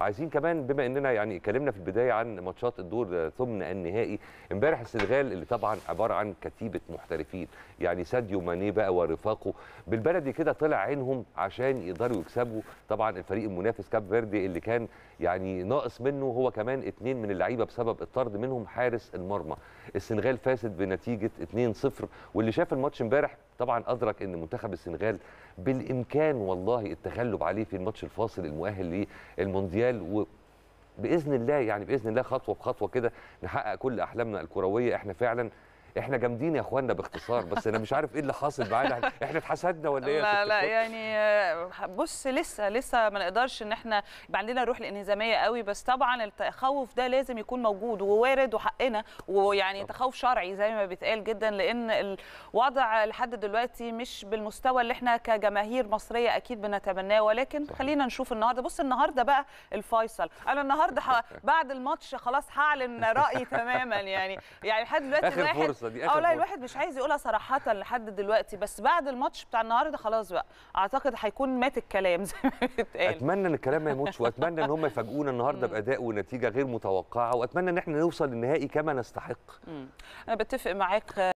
عايزين كمان بما اننا يعني اتكلمنا في البدايه عن ماتشات الدور ثمن النهائي امبارح السنغال اللي طبعا عباره عن كتيبه محترفين يعني ساديو ماني بقى ورفاقه بالبلدي كده طلع عينهم عشان يقدروا يكسبوا طبعا الفريق المنافس كاب فيردي اللي كان يعني ناقص منه هو كمان اثنين من اللعيبه بسبب الطرد منهم حارس المرمى السنغال فاسد بنتيجه 2-0 واللي شاف الماتش امبارح طبعا ادرك ان منتخب السنغال بالامكان والله التغلب عليه في الماتش الفاصل المؤهل للمونديال ريال وباذن الله يعني باذن الله خطوه بخطوه كده نحقق كل احلامنا الكرويه احنا فعلا احنا جامدين يا اخوانا باختصار بس انا مش عارف ايه اللي حاصل معانا احنا اتحسدنا ولا ايه لا لا يعني بص لسه لسه ما نقدرش ان احنا يبقى عندنا روح الانهزاميه قوي بس طبعا التخوف ده لازم يكون موجود ووارد وحقنا ويعني تخوف شرعي زي ما بيتقال جدا لان الوضع لحد دلوقتي مش بالمستوى اللي احنا كجماهير مصريه اكيد بنتمناه ولكن صحيح. خلينا نشوف النهارده بص النهارده بقى الفيصل انا النهارده بعد الماتش خلاص هعلن رايي تماما يعني يعني لحد دلوقتي آخر الواحد فرصة دي آخر آه، لا الواحد مش عايز يقولها صراحه لحد دلوقتي بس بعد الماتش بتاع النهارده خلاص بقى اعتقد هيكون مات الكلام زي ما بيتقال اتمنى ان الكلام ما يموتش واتمنى ان هم يفاجئونا النهارده باداء ونتيجه غير متوقعه واتمنى ان احنا نوصل للنهائي كما نستحق انا بتفق معاك